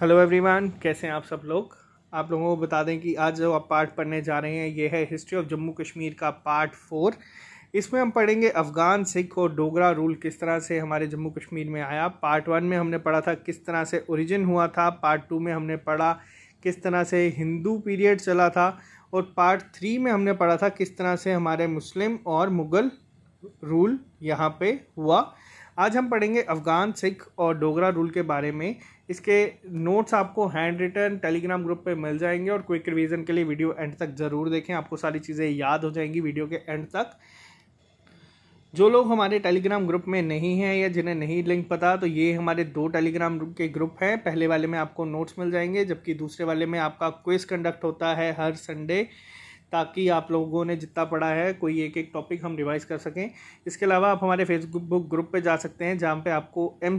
hello everyone कैसे हैं आप सब लोग आप लोगों को बता दें कि आज जो आप पार्ट पढ़ने जा रहे हैं ये है हिस्ट्री ऑफ जम्मू कश्मीर का पार्ट फोर इसमें हम पढ़ेंगे अफ़गान सिख और डोगरा रूल किस तरह से हमारे जम्मू कश्मीर में आया पार्ट वन में हमने पढ़ा था किस तरह से ओरिजिन हुआ था पार्ट टू में हमने पढ़ा किस तरह से हिंदू पीरियड चला था और पार्ट थ्री में हमने पढ़ा था किस तरह से हमारे मुस्लिम और मुग़ल रूल यहाँ पे हुआ आज हम पढ़ेंगे अफ़गान सिख और डोगरा रूल के बारे में इसके नोट्स आपको हैंड रिटर्न टेलीग्राम ग्रुप पे मिल जाएंगे और क्विक रिवीजन के लिए वीडियो एंड तक ज़रूर देखें आपको सारी चीज़ें याद हो जाएंगी वीडियो के एंड तक जो लोग हमारे टेलीग्राम ग्रुप में नहीं हैं या जिन्हें नहीं लिंक पता तो ये हमारे दो टेलीग्राम के ग्रुप हैं पहले वाले में आपको नोट्स मिल जाएंगे जबकि दूसरे वाले में आपका क्विज कंडक्ट होता है हर संडे ताकि आप लोगों ने जितना पढ़ा है कोई एक एक टॉपिक हम रिवाइज कर सकें इसके अलावा आप हमारे फेसबुक ग्रुप पे जा सकते हैं जहाँ पे आपको एम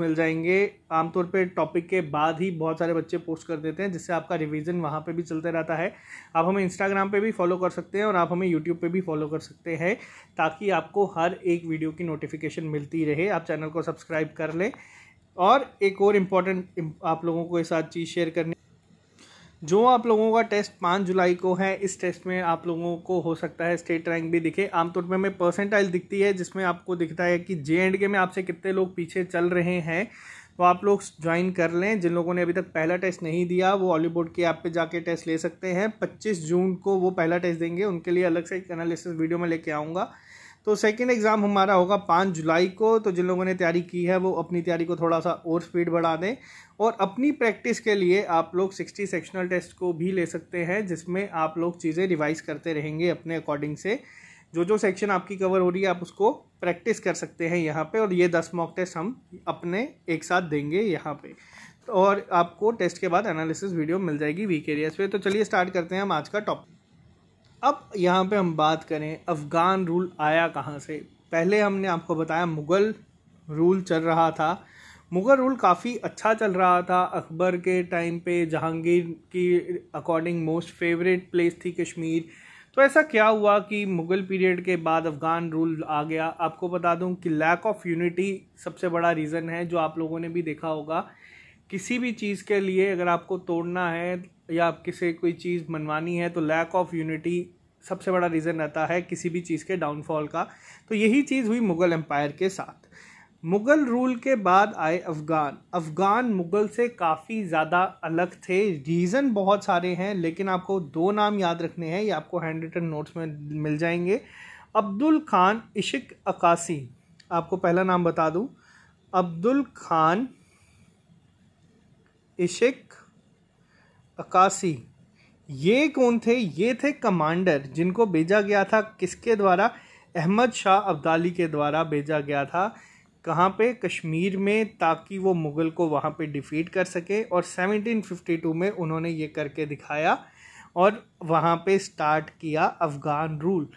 मिल जाएंगे आमतौर पे टॉपिक के बाद ही बहुत सारे बच्चे पोस्ट कर देते हैं जिससे आपका रिविज़न वहाँ पर भी चलते रहता है आप हमें इंस्टाग्राम पर भी फॉलो कर सकते हैं और आप हमें यूट्यूब पर भी फॉलो कर सकते हैं ताकि आपको हर एक वीडियो की नोटिफिकेशन मिलती रहे आप चैनल को सब्सक्राइब कर लें और एक और इम्पॉर्टेंट आप लोगों को ये साथ चीज़ शेयर करनी जो आप लोगों का टेस्ट पाँच जुलाई को है इस टेस्ट में आप लोगों को हो सकता है स्टेट रैंक भी दिखे आमतौर पर हमें परसेंटाइल दिखती है जिसमें आपको दिखता है कि जे एंड के में आपसे कितने लोग पीछे चल रहे हैं तो आप लोग ज्वाइन कर लें जिन लोगों ने अभी तक पहला टेस्ट नहीं दिया वो बोर्ड के ऐप पे जाके टेस्ट ले सकते हैं 25 जून को वो पहला टेस्ट देंगे उनके लिए अलग से एक एनालिसिस वीडियो में लेके आऊँगा तो सेकेंड एग्ज़ाम हमारा होगा पाँच जुलाई को तो जिन लोगों ने तैयारी की है वो अपनी तैयारी को थोड़ा सा और स्पीड बढ़ा दें और अपनी प्रैक्टिस के लिए आप लोग सिक्सटी सेक्शनल टेस्ट को भी ले सकते हैं जिसमें आप लोग चीज़ें रिवाइज करते रहेंगे अपने अकॉर्डिंग से जो जो सेक्शन आपकी कवर हो रही है आप उसको प्रैक्टिस कर सकते हैं यहाँ पे और ये दस मॉक टेस्ट हम अपने एक साथ देंगे यहाँ पे और आपको टेस्ट के बाद एनालिसिस वीडियो मिल जाएगी वीक एरियाज पे तो चलिए स्टार्ट करते हैं हम आज का टॉपिक अब यहाँ पे हम बात करें अफ़गान रूल आया कहाँ से पहले हमने आपको बताया मुग़ल रूल चल रहा था मुग़ल रूल काफ़ी अच्छा चल रहा था अकबर के टाइम पे जहांगीर की अकॉर्डिंग मोस्ट फेवरेट प्लेस थी कश्मीर तो ऐसा क्या हुआ कि मुग़ल पीरियड के बाद अफ़गान रूल आ गया आपको बता दूं कि लैक ऑफ यूनिटी सबसे बड़ा रीज़न है जो आप लोगों ने भी देखा होगा किसी भी चीज़ के लिए अगर आपको तोड़ना है या आप किसे कोई चीज़ मनवानी है तो लैक ऑफ यूनिटी सबसे बड़ा रीज़न रहता है किसी भी चीज़ के डाउनफॉल का तो यही चीज़ हुई मुग़ल एम्पायर के साथ मुग़ल रूल के बाद आए अफ़गान अफ़गान मुग़ल से काफ़ी ज़्यादा अलग थे रीज़न बहुत सारे हैं लेकिन आपको दो नाम याद रखने हैं ये आपको हैंड रिटन नोट्स में मिल जाएंगे अब्दुल खान इशिक अकासी आपको पहला नाम बता दूं अब्दुल खान इशिक अकासी ये कौन थे ये थे कमांडर जिनको भेजा गया था किसके द्वारा अहमद शाह अब्दाली के द्वारा भेजा गया था कहाँ पे कश्मीर में ताकि वो मुग़ल को वहाँ पे डिफ़ीट कर सके और 1752 में उन्होंने ये करके दिखाया और वहाँ पे स्टार्ट किया अफ़गान रूल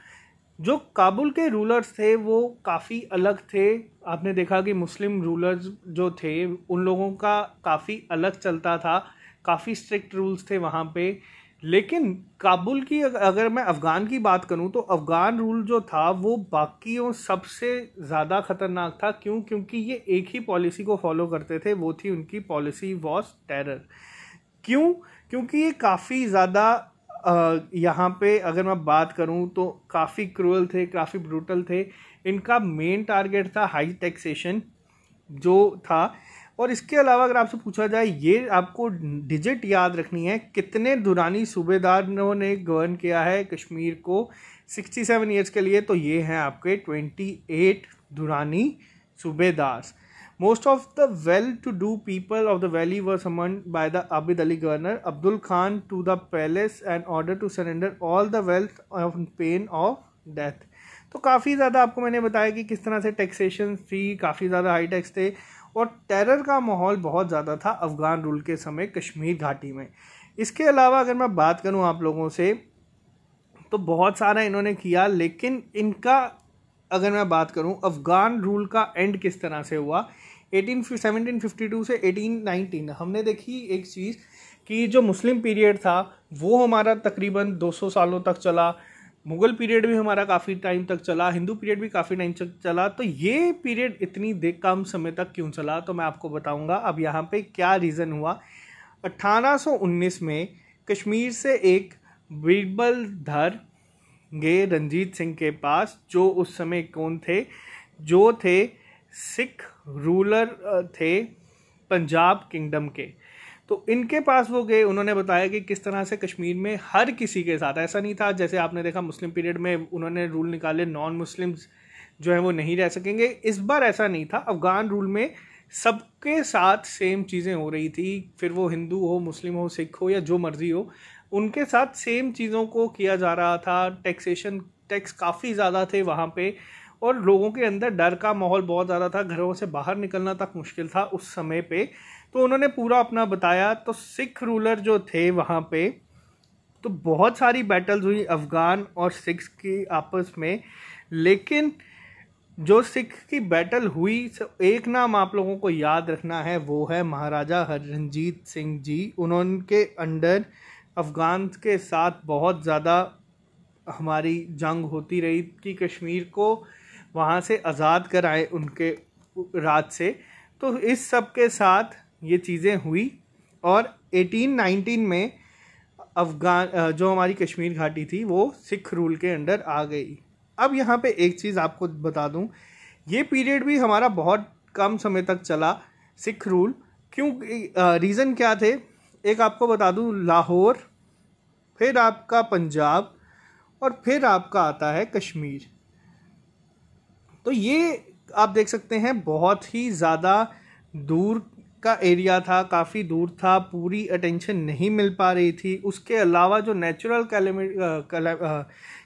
जो काबुल के रूलर्स थे वो काफ़ी अलग थे आपने देखा कि मुस्लिम रूलर्स जो थे उन लोगों का काफ़ी अलग चलता था काफ़ी स्ट्रिक्ट रूल्स थे वहाँ पे लेकिन काबुल की अगर मैं अफ़गान की बात करूँ तो अफ़गान रूल जो था वो बाकियों सबसे ज़्यादा ख़तरनाक था क्यों क्योंकि ये एक ही पॉलिसी को फॉलो करते थे वो थी उनकी पॉलिसी वॉज टेरर क्यों क्योंकि ये काफ़ी ज़्यादा यहाँ पे अगर मैं बात करूँ तो काफ़ी क्रूअल थे काफ़ी ब्रूटल थे इनका मेन टारगेट था हाई टैक्सेशन जो था और इसके अलावा अगर आपसे पूछा जाए ये आपको डिजिट याद रखनी है कितने दुरानी सूबेदारों ने गवर्न किया है कश्मीर को 67 सेवन ईयर्स के लिए तो ये हैं आपके 28 दुरानी सूबेदार most of the well to do people of the valley were summoned by the Abid Ali governor Abdul Khan to the palace and order to surrender all the wealth of pain of death तो काफ़ी ज़्यादा आपको मैंने बताया कि किस तरह से टैक्सेशन थी काफ़ी ज़्यादा हाई टैक्स थे और टेरर का माहौल बहुत ज़्यादा था अफ़गान रूल के समय कश्मीर घाटी में इसके अलावा अगर मैं बात करूँ आप लोगों से तो बहुत सारा इन्होंने किया लेकिन इनका अगर मैं बात करूँ अफ़गान रूल का एंड किस तरह से हुआ एटीन सेवनटीन फिफ्टी टू से एटीन नाइनटीन हमने देखी एक चीज़ कि जो मुस्लिम पीरियड था वो हमारा तकरीबन 200 सालों तक चला मुगल पीरियड भी हमारा काफ़ी टाइम तक चला हिंदू पीरियड भी काफ़ी टाइम तक चला तो ये पीरियड इतनी देख कम समय तक क्यों चला तो मैं आपको बताऊंगा अब यहाँ पे क्या रीज़न हुआ 1819 में कश्मीर से एक बीरबल धर गए रंजीत सिंह के पास जो उस समय कौन थे जो थे सिख रूलर थे पंजाब किंगडम के तो इनके पास वो गए उन्होंने बताया कि किस तरह से कश्मीर में हर किसी के साथ ऐसा नहीं था जैसे आपने देखा मुस्लिम पीरियड में उन्होंने रूल निकाले नॉन मुस्लिम्स जो है वो नहीं रह सकेंगे इस बार ऐसा नहीं था अफगान रूल में सबके साथ सेम चीज़ें हो रही थी फिर वो हिंदू हो मुस्लिम हो सिख हो या जो मर्ज़ी हो उनके साथ सेम चीज़ों को किया जा रहा था टैक्सेशन टैक्स काफ़ी ज़्यादा थे वहाँ पे और लोगों के अंदर डर का माहौल बहुत ज़्यादा था घरों से बाहर निकलना तक मुश्किल था उस समय पे तो उन्होंने पूरा अपना बताया तो सिख रूलर जो थे वहाँ पे तो बहुत सारी बैटल्स हुई अफ़गान और सिख की आपस में लेकिन जो सिख की बैटल हुई एक नाम आप लोगों को याद रखना है वो है महाराजा हररंजीत सिंह जी उन्होंने अंडर अफ़गान के साथ बहुत ज़्यादा हमारी जंग होती रही कि कश्मीर को वहाँ से आज़ाद कराए उनके राज से तो इस सब के साथ ये चीज़ें हुई और 1819 में अफगान जो हमारी कश्मीर घाटी थी वो सिख रूल के अंडर आ गई अब यहाँ पे एक चीज़ आपको बता दूँ ये पीरियड भी हमारा बहुत कम समय तक चला सिख रूल क्यों रीज़न क्या थे एक आपको बता दूँ लाहौर फिर आपका पंजाब और फिर आपका आता है कश्मीर तो ये आप देख सकते हैं बहुत ही ज़्यादा दूर का एरिया था काफ़ी दूर था पूरी अटेंशन नहीं मिल पा रही थी उसके अलावा जो नेचुरल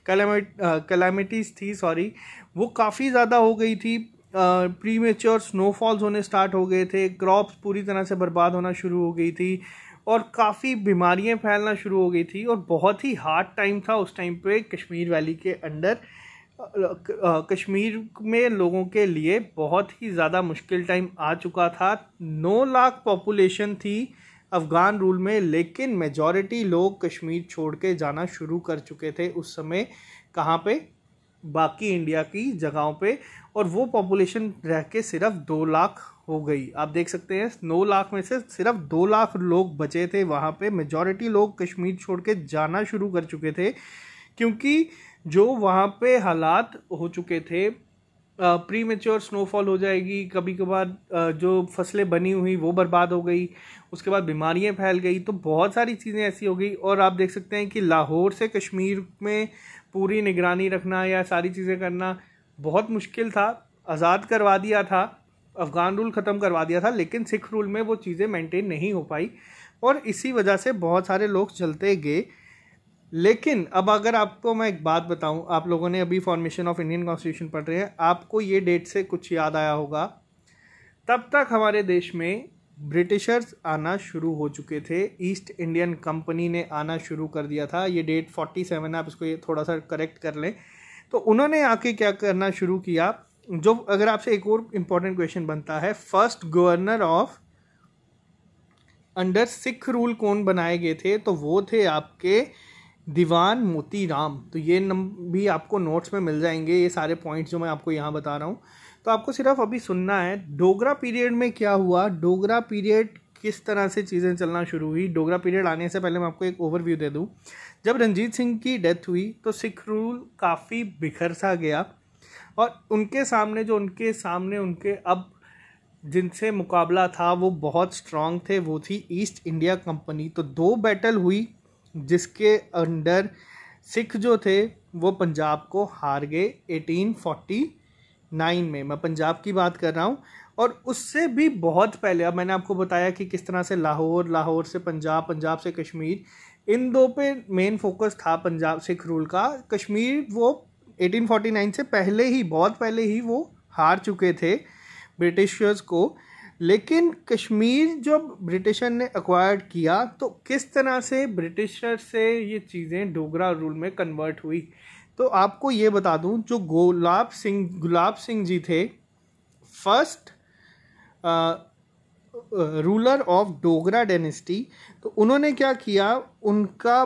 कैलामिटीज़ थी सॉरी वो काफ़ी ज़्यादा हो गई थी प्री मेच्योर स्नोफॉल्स होने स्टार्ट हो गए थे क्रॉप्स पूरी तरह से बर्बाद होना शुरू हो गई थी और काफ़ी बीमारियां फैलना शुरू हो गई थी और बहुत ही हार्ड टाइम था उस टाइम पे कश्मीर वैली के अंडर कश्मीर में लोगों के लिए बहुत ही ज़्यादा मुश्किल टाइम आ चुका था नौ लाख पॉपुलेशन थी अफ़गान रूल में लेकिन मेजॉरिटी लोग कश्मीर छोड़ के जाना शुरू कर चुके थे उस समय कहाँ पे बाकी इंडिया की जगहों पे और वो पॉपुलेशन रह के सिर्फ दो लाख हो गई आप देख सकते हैं नौ लाख में से सिर्फ दो लाख लोग बचे थे वहाँ पे मेजॉरिटी लोग कश्मीर छोड़ के जाना शुरू कर चुके थे क्योंकि जो वहाँ पे हालात हो चुके थे प्री मेच्योर स्नोफॉल हो जाएगी कभी कभार जो फसलें बनी हुई वो बर्बाद हो गई उसके बाद बीमारियां फैल गई तो बहुत सारी चीज़ें ऐसी हो गई और आप देख सकते हैं कि लाहौर से कश्मीर में पूरी निगरानी रखना या सारी चीज़ें करना बहुत मुश्किल था आज़ाद करवा दिया था अफ़गान रूल ख़त्म करवा दिया था लेकिन सिख रूल में वो चीज़ें मेंटेन नहीं हो पाई और इसी वजह से बहुत सारे लोग चलते गए लेकिन अब अगर आपको मैं एक बात बताऊं आप लोगों ने अभी फॉर्मेशन ऑफ इंडियन कॉन्स्टिट्यूशन पढ़ रहे हैं आपको ये डेट से कुछ याद आया होगा तब तक हमारे देश में ब्रिटिशर्स आना शुरू हो चुके थे ईस्ट इंडियन कंपनी ने आना शुरू कर दिया था ये डेट फोर्टी सेवन आप इसको ये थोड़ा सा करेक्ट कर लें तो उन्होंने आके क्या करना शुरू किया जो अगर आपसे एक और इम्पॉर्टेंट क्वेश्चन बनता है first governor of under Sikh rule कौन बनाए गए थे तो वो थे आपके दीवान मोती राम तो ये नम भी आपको नोट्स में मिल जाएंगे ये सारे पॉइंट्स जो मैं आपको यहाँ बता रहा हूँ तो आपको सिर्फ अभी सुनना है डोगरा पीरियड में क्या हुआ डोगरा पीरियड किस तरह से चीज़ें चलना शुरू हुई डोगरा पीरियड आने से पहले मैं आपको एक ओवरव्यू दे दूँ जब रंजीत सिंह की डेथ हुई तो सिख रूल काफ़ी बिखर सा गया और उनके सामने जो उनके सामने उनके अब जिनसे मुकाबला था वो बहुत स्ट्रांग थे वो थी ईस्ट इंडिया कंपनी तो दो बैटल हुई जिसके अंडर सिख जो थे वो पंजाब को हार गए 1849 में मैं पंजाब की बात कर रहा हूँ और उससे भी बहुत पहले अब मैंने आपको बताया कि किस तरह से लाहौर लाहौर से पंजाब पंजाब से कश्मीर इन दो पे मेन फोकस था पंजाब सिख रूल का कश्मीर वो 1849 से पहले ही बहुत पहले ही वो हार चुके थे ब्रिटिशर्स को लेकिन कश्मीर जब ब्रिटिशर ने अक्वायर किया तो किस तरह से ब्रिटिशर से ये चीज़ें डोगरा रूल में कन्वर्ट हुई तो आपको ये बता दूं जो गुलाब सिंह गुलाब सिंह जी थे first ruler of Dogra dynasty तो उन्होंने क्या किया उनका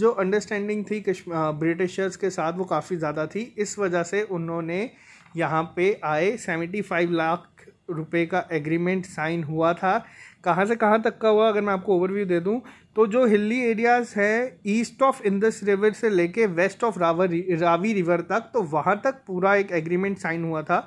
जो अंडरस्टैंडिंग थी ब्रिटिशर्स के साथ वो काफ़ी ज़्यादा थी इस वजह से उन्होंने यहाँ पे आए सेवेंटी फाइव लाख रुपए का एग्रीमेंट साइन हुआ था कहाँ से कहाँ तक का हुआ अगर मैं आपको ओवरव्यू दे दूँ तो जो हिली एरियाज़ हैं ईस्ट ऑफ इंदस रिवर से लेके वेस्ट ऑफ रावर रावी रिवर तक तो वहाँ तक पूरा एक एग्रीमेंट साइन हुआ था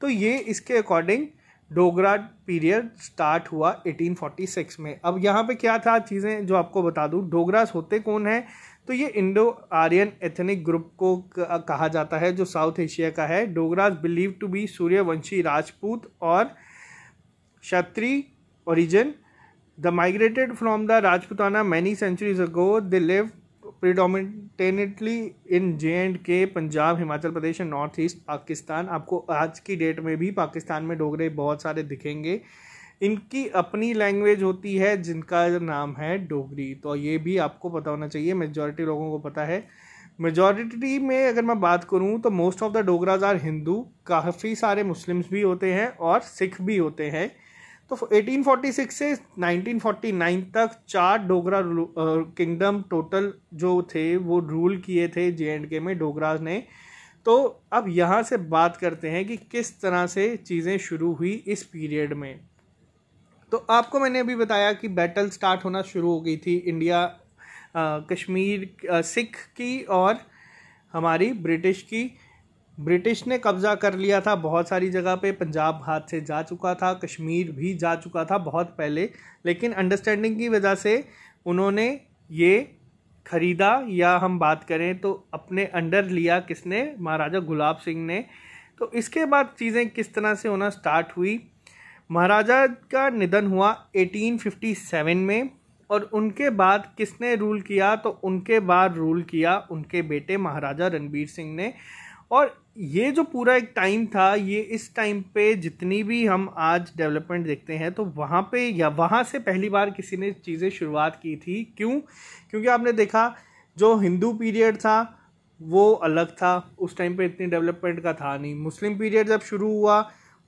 तो ये इसके अकॉर्डिंग डोगरा पीरियड स्टार्ट हुआ 1846 में अब यहाँ पे क्या था चीज़ें जो आपको बता दूँ डोगरास होते कौन हैं तो ये इंडो आर्यन एथनिक ग्रुप को कहा जाता है जो साउथ एशिया का है Dogras believe to be Suryavanshi Rajput और Kshatriya origin the migrated from the Rajputana many centuries ago they live predominantly in J and K Punjab Himachal Pradesh and north east Pakistan आपको आज की डेट में भी पाकिस्तान में डोगरे बहुत सारे दिखेंगे इनकी अपनी लैंग्वेज होती है जिनका नाम है डोगरी तो ये भी आपको पता होना चाहिए मेजॉरिटी लोगों को पता है मेजॉरिटी में अगर मैं बात करूँ तो most of the Dogras are Hindu काफ़ी सारे मुस्लिम्स भी होते हैं और सिख भी होते हैं तो 1846 से 1949 तक चार डोगरा किंगडम टोटल जो थे वो रूल किए थे जे एंड के में डोगराज ने तो अब यहाँ से बात करते हैं कि किस तरह से चीज़ें शुरू हुई इस पीरियड में तो आपको मैंने अभी बताया कि बैटल स्टार्ट होना शुरू हो गई थी इंडिया कश्मीर सिख की और हमारी ब्रिटिश की ब्रिटिश ने कब्ज़ा कर लिया था बहुत सारी जगह पे पंजाब हाथ से जा चुका था कश्मीर भी जा चुका था बहुत पहले लेकिन अंडरस्टैंडिंग की वजह से उन्होंने ये खरीदा या हम बात करें तो अपने अंडर लिया किसने महाराजा गुलाब सिंह ने तो इसके बाद चीज़ें किस तरह से होना स्टार्ट हुई महाराजा का निधन हुआ 1857 में और उनके बाद किसने रूल किया तो उनके बाद रूल किया उनके बेटे महाराजा रणबीर सिंह ने और ये जो पूरा एक टाइम था ये इस टाइम पे जितनी भी हम आज डेवलपमेंट देखते हैं तो वहाँ पे या वहाँ से पहली बार किसी ने चीज़ें शुरुआत की थी क्यों क्योंकि आपने देखा जो हिंदू पीरियड था वो अलग था उस टाइम पे इतनी डेवलपमेंट का था नहीं मुस्लिम पीरियड जब शुरू हुआ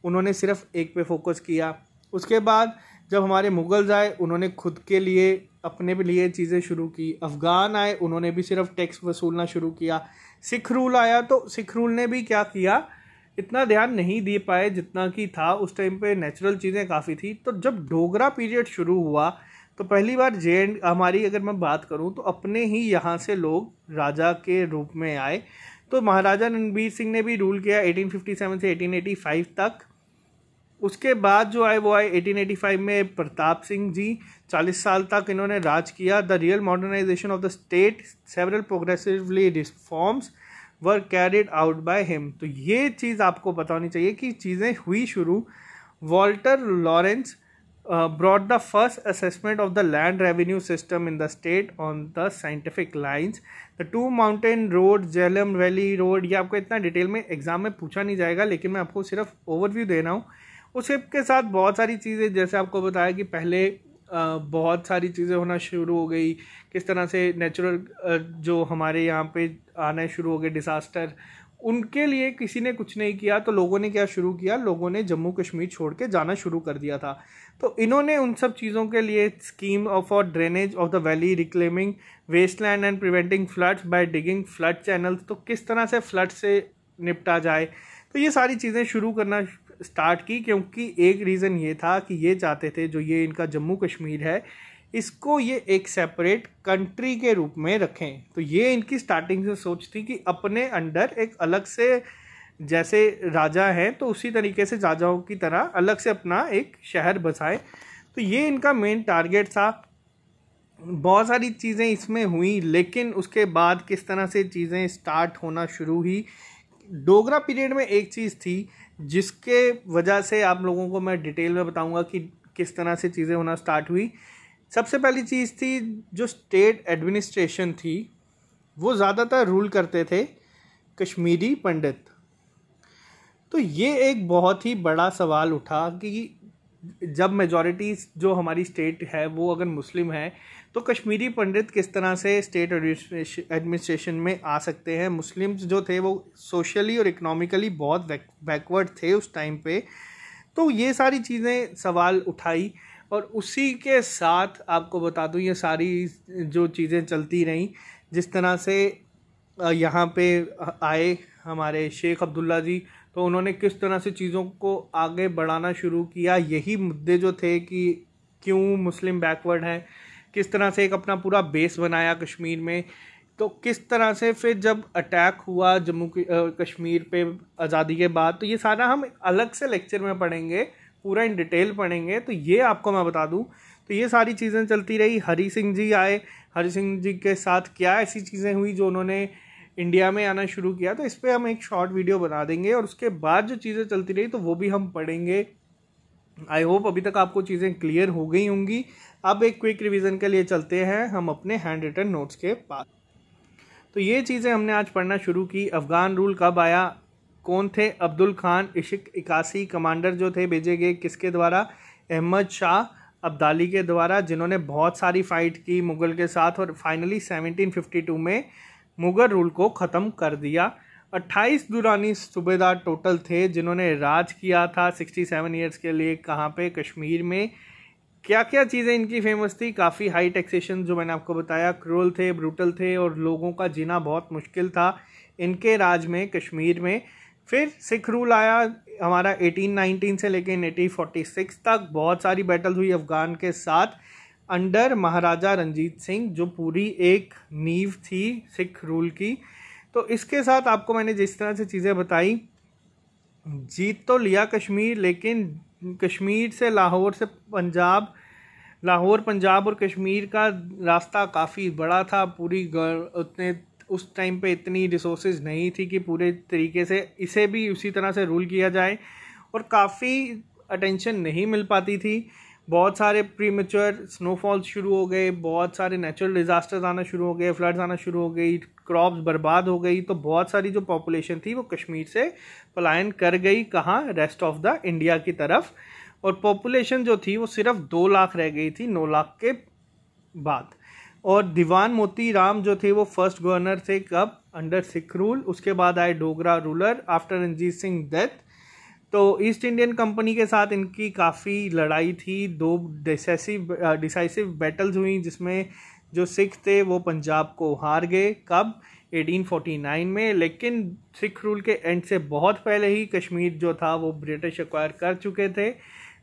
उन्होंने सिर्फ एक पे फोकस किया उसके बाद जब हमारे मुगल्स आए उन्होंने खुद के लिए अपने लिए चीज़ें शुरू की अफ़गान आए उन्होंने भी सिर्फ टैक्स वसूलना शुरू किया सिख रूल आया तो सिख रूल ने भी क्या किया इतना ध्यान नहीं दे पाए जितना कि था उस टाइम पे नेचुरल चीज़ें काफ़ी थी तो जब डोगरा पीरियड शुरू हुआ तो पहली बार जे एंड हमारी अगर मैं बात करूँ तो अपने ही यहाँ से लोग राजा के रूप में आए तो महाराजा रणबीर सिंह ने भी रूल किया 1857 से 1885 तक उसके बाद जो आए वो आए 1885 में प्रताप सिंह जी 40 साल तक इन्होंने राज किया the real modernisation of the state several progressively reforms were carried out by him तो ये चीज़ आपको पता होनी चाहिए कि चीज़ें हुई शुरू Walter Lawrence brought the first assessment of the land revenue system in the state on the scientific lines the two mountain road Jhelum valley road ये आपको इतना डिटेल में एग्जाम में पूछा नहीं जाएगा लेकिन मैं आपको सिर्फ ओवरव्यू दे रहा हूँ उसी के साथ बहुत सारी चीज़ें जैसे आपको बताया कि पहले बहुत सारी चीज़ें होना शुरू हो गई किस तरह से नेचुरल जो हमारे यहाँ पे आने शुरू हो गए डिज़ास्टर उनके लिए किसी ने कुछ नहीं किया तो लोगों ने क्या शुरू किया लोगों ने जम्मू कश्मीर छोड़ के जाना शुरू कर दिया था तो इन्होंने उन सब चीज़ों के लिए स्कीम ऑफ और drainage of the valley reclaiming wasteland and preventing floods by digging flood channels तो किस तरह से फ्लड से निपटा जाए तो ये सारी चीज़ें शुरू करना स्टार्ट की क्योंकि एक रीज़न ये था कि ये चाहते थे जो ये इनका जम्मू कश्मीर है इसको ये एक सेपरेट कंट्री के रूप में रखें तो ये इनकी स्टार्टिंग से सोच थी कि अपने अंडर एक अलग से जैसे राजा हैं तो उसी तरीके से राजाओं की तरह अलग से अपना एक शहर बसाएं तो ये इनका मेन टारगेट था बहुत सारी चीज़ें इसमें हुई लेकिन उसके बाद किस तरह से चीज़ें स्टार्ट होना शुरू हुई डोगरा पीरियड में एक चीज़ थी जिसके वजह से आप लोगों को मैं डिटेल में बताऊंगा कि किस तरह से चीज़ें होना स्टार्ट हुई सबसे पहली चीज़ थी जो स्टेट एडमिनिस्ट्रेशन थी वो ज़्यादातर रूल करते थे कश्मीरी पंडित तो ये एक बहुत ही बड़ा सवाल उठा कि जब मेजॉरिटी जो हमारी स्टेट है वो अगर मुस्लिम है तो कश्मीरी पंडित किस तरह से स्टेट एडमिनिस्ट्रेशन में आ सकते हैं मुस्लिम्स जो थे वो सोशली और इकनॉमिकली बहुत बैकवर्ड थे उस टाइम पे तो ये सारी चीज़ें सवाल उठाई और उसी के साथ आपको बता दूं ये सारी जो चीज़ें चलती रहीं जिस तरह से यहाँ पे आए हमारे शेख अब्दुल्ला जी तो उन्होंने किस तरह से चीज़ों को आगे बढ़ाना शुरू किया यही मुद्दे जो थे कि क्यों मुस्लिम बैकवर्ड हैं किस तरह से एक अपना पूरा बेस बनाया कश्मीर में तो किस तरह से फिर जब अटैक हुआ जम्मू कश्मीर पे आज़ादी के बाद तो ये सारा हम अलग से लेक्चर में पढ़ेंगे पूरा इन डिटेल पढ़ेंगे तो ये आपको मैं बता दूँ तो ये सारी चीज़ें चलती रही हरी सिंह जी आए हरी सिंह जी के साथ क्या ऐसी चीज़ें हुई जो उन्होंने इंडिया में आना शुरू किया तो इस पर हम एक शॉर्ट वीडियो बना देंगे और उसके बाद जो चीज़ें चलती रही तो वो भी हम पढ़ेंगे आई होप अभी तक आपको चीज़ें क्लियर हो गई होंगी अब एक क्विक रिवीजन के लिए चलते हैं हम अपने हैंड रिटन नोट्स के पास तो ये चीज़ें हमने आज पढ़ना शुरू की अफ़गान रूल कब आया कौन थे अब्दुल खान इशिक इक्यासी कमांडर जो थे भेजे गए किसके द्वारा अहमद शाह अब्दाली के द्वारा जिन्होंने बहुत सारी फ़ाइट की मुग़ल के साथ और फाइनली 1752 में मुग़ल रूल को ख़त्म कर दिया अट्ठाईस दुरानी सूबेदार टोटल थे जिन्होंने राज किया था सिक्सटी सेवन ईयर्स के लिए कहाँ पे कश्मीर में क्या क्या चीज़ें इनकी फेमस थी काफ़ी हाई टैक्सेशन जो मैंने आपको बताया क्रोल थे ब्रूटल थे और लोगों का जीना बहुत मुश्किल था इनके राज में कश्मीर में फिर सिख रूल आया हमारा 1819 से लेकर 1846 तक बहुत सारी बैटल हुई अफ़गान के साथ अंडर महाराजा रंजीत सिंह जो पूरी एक नींव थी सिख रूल की तो इसके साथ आपको मैंने जिस तरह से चीज़ें बताई जीत तो लिया कश्मीर लेकिन कश्मीर से लाहौर से पंजाब लाहौर पंजाब और कश्मीर का रास्ता काफ़ी बड़ा था पूरी उतने उस टाइम पे इतनी रिसोर्स नहीं थी कि पूरे तरीके से इसे भी उसी तरह से रूल किया जाए और काफ़ी अटेंशन नहीं मिल पाती थी बहुत सारे प्रीमेचर स्नोफॉल्स शुरू हो गए बहुत सारे नेचुरल डिज़ास्टर्स आना शुरू हो गए फ्लड्स आना शुरू हो गई क्रॉप्स बर्बाद हो गई तो बहुत सारी जो पॉपुलेशन थी वो कश्मीर से पलायन कर गई कहाँ रेस्ट ऑफ द इंडिया की तरफ और पॉपुलेशन जो थी वो सिर्फ दो लाख रह गई थी नौ लाख के बाद और दीवान मोती राम जो थे वो फर्स्ट गवर्नर थे कब अंडर सिख रूल उसके बाद आए Dogra ruler after Ranjit Singh death तो ईस्ट इंडियन कंपनी के साथ इनकी काफ़ी लड़ाई थी दो डिसाइसिव डिसाइसिव बैटल्स हुई जिसमें जो सिख थे वो पंजाब को हार गए कब 1849 में लेकिन सिख रूल के एंड से बहुत पहले ही कश्मीर जो था वो ब्रिटिश एक्वायर कर चुके थे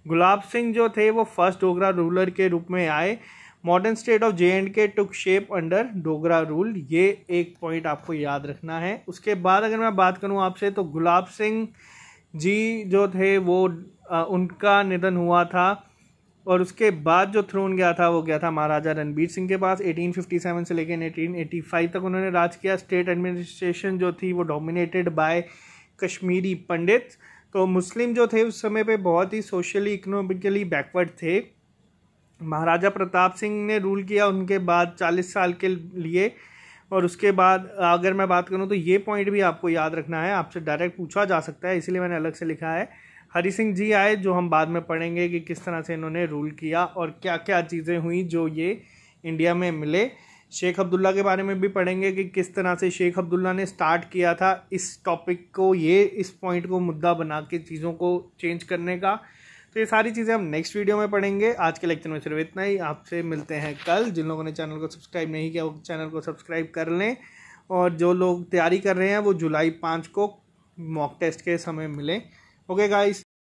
गुलाब सिंह जो थे वो फर्स्ट डोगरा रूलर के रूप में आए modern state of J and K took shape under Dogra rule ये एक पॉइंट आपको याद रखना है उसके बाद अगर मैं बात करूँ आपसे तो गुलाब सिंह जी जो थे वो आ, उनका निधन हुआ था और उसके बाद जो थ्रोन गया था वो गया था महाराजा रणबीर सिंह के पास 1857 से लेकर 1885 तक उन्होंने राज किया स्टेट एडमिनिस्ट्रेशन जो थी वो डोमिनेटेड बाय कश्मीरी पंडित तो मुस्लिम जो थे उस समय पे बहुत ही सोशली इकोनॉमिकली बैकवर्ड थे महाराजा प्रताप सिंह ने रूल किया उनके बाद चालीस साल के लिए और उसके बाद अगर मैं बात करूँ तो ये पॉइंट भी आपको याद रखना है आपसे डायरेक्ट पूछा जा सकता है इसीलिए मैंने अलग से लिखा है हरी सिंह जी आए जो हम बाद में पढ़ेंगे कि किस तरह से इन्होंने रूल किया और क्या क्या चीज़ें हुई जो ये इंडिया में मिले शेख अब्दुल्ला के बारे में भी पढ़ेंगे कि किस तरह से शेख अब्दुल्ला ने स्टार्ट किया था इस टॉपिक को ये इस पॉइंट को मुद्दा बना के चीज़ों को चेंज करने का तो ये सारी चीज़ें हम नेक्स्ट वीडियो में पढ़ेंगे आज के लेक्चर में सिर्फ इतना ही आपसे मिलते हैं कल जिन लोगों ने चैनल को सब्सक्राइब नहीं किया वो चैनल को सब्सक्राइब कर लें और जो लोग तैयारी कर रहे हैं वो जुलाई पाँच को मॉक टेस्ट के समय मिलें ओके गाइस